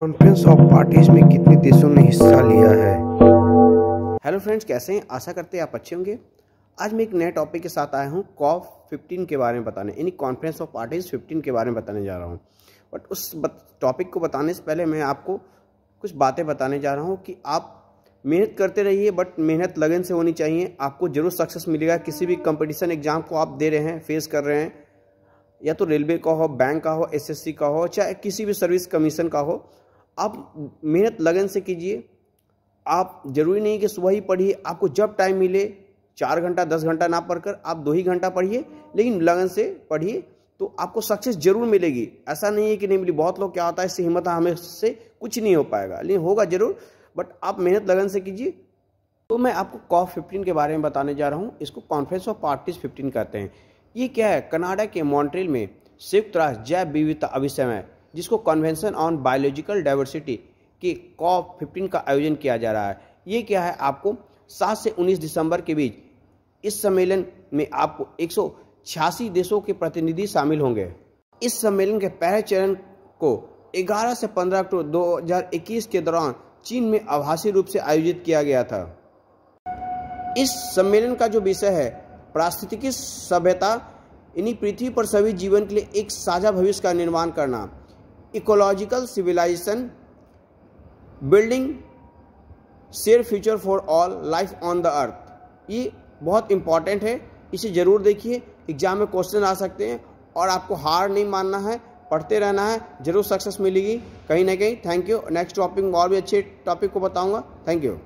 conference of parties में कितने देशों ने हिस्सा लिया है हेलो फ्रेंड्स कैसे हैं आशा करते हैं आप अच्छे होंगे आज मैं एक नए टॉपिक के साथ आया हूं कॉप 15 के बारे में बताने यानी कॉन्फ्रेंस ऑफ पार्टीज 15 के बारे में बताने जा रहा हूं बट उस टॉपिक को बताने से पहले मैं आपको कुछ बातें बताने जा रहा हूँ कि आप मेहनत करते रहिए बट मेहनत लगन से होनी चाहिए आपको ज़रूर सक्सेस मिलेगा किसी भी कंपटीशन एग्जाम को आप दे रहे हैं फेस कर रहे हैं या तो रेलवे का हो बैंक का हो एसएससी का हो चाहे किसी भी सर्विस कमीशन का हो आप मेहनत लगन से कीजिए आप जरूरी नहीं कि सुबह ही पढ़िए आपको जब टाइम मिले चार घंटा दस घंटा ना पढ़कर आप दो ही घंटा पढ़िए लेकिन लगन से पढ़िए तो आपको सक्सेस जरूर मिलेगी ऐसा नहीं है कि नहीं मिली बहुत लोग क्या होता है इससे हिम्मत हमें से कुछ नहीं हो पाएगा लेकिन होगा जरूर बट आप मेहनत लगन से कीजिए तो मैं आपको कॉफ फिफ्टीन के बारे में बताने जा रहा हूँ इसको कॉन्फ्रेंस ऑफ पार्टीज फिफ्टीन कहते हैं ये क्या है कनाडा के मॉन्ट्रियल में संयुक्त राष्ट्र जैव विविधता अभिषय में जिसको कन्वेंशन ऑन बायोलॉजिकल डाइवर्सिटी के कॉप फिफ्टीन का आयोजन किया जा रहा है ये क्या है आपको सात से उन्नीस दिसंबर के बीच इस सम्मेलन में आपको एक देशों के प्रतिनिधि शामिल होंगे इस सम्मेलन के पहले चरण को 11 से 15 अक्टूबर 2021 के दौरान चीन में आभासी रूप से आयोजित किया गया था इस सम्मेलन का जो विषय है पारिस्थितिकी सभ्यता यानी पृथ्वी पर सभी जीवन के लिए एक साझा भविष्य का निर्माण करना ecological civilisation building share future for all life on the earth ये बहुत इंपॉर्टेंट है इसे ज़रूर देखिए एग्जाम में क्वेश्चन आ सकते हैं और आपको हार नहीं मानना है पढ़ते रहना है ज़रूर सक्सेस मिलेगी कहीं ना कहीं थैंक यू नेक्स्ट टॉपिक और भी अच्छे टॉपिक को बताऊंगा थैंक यू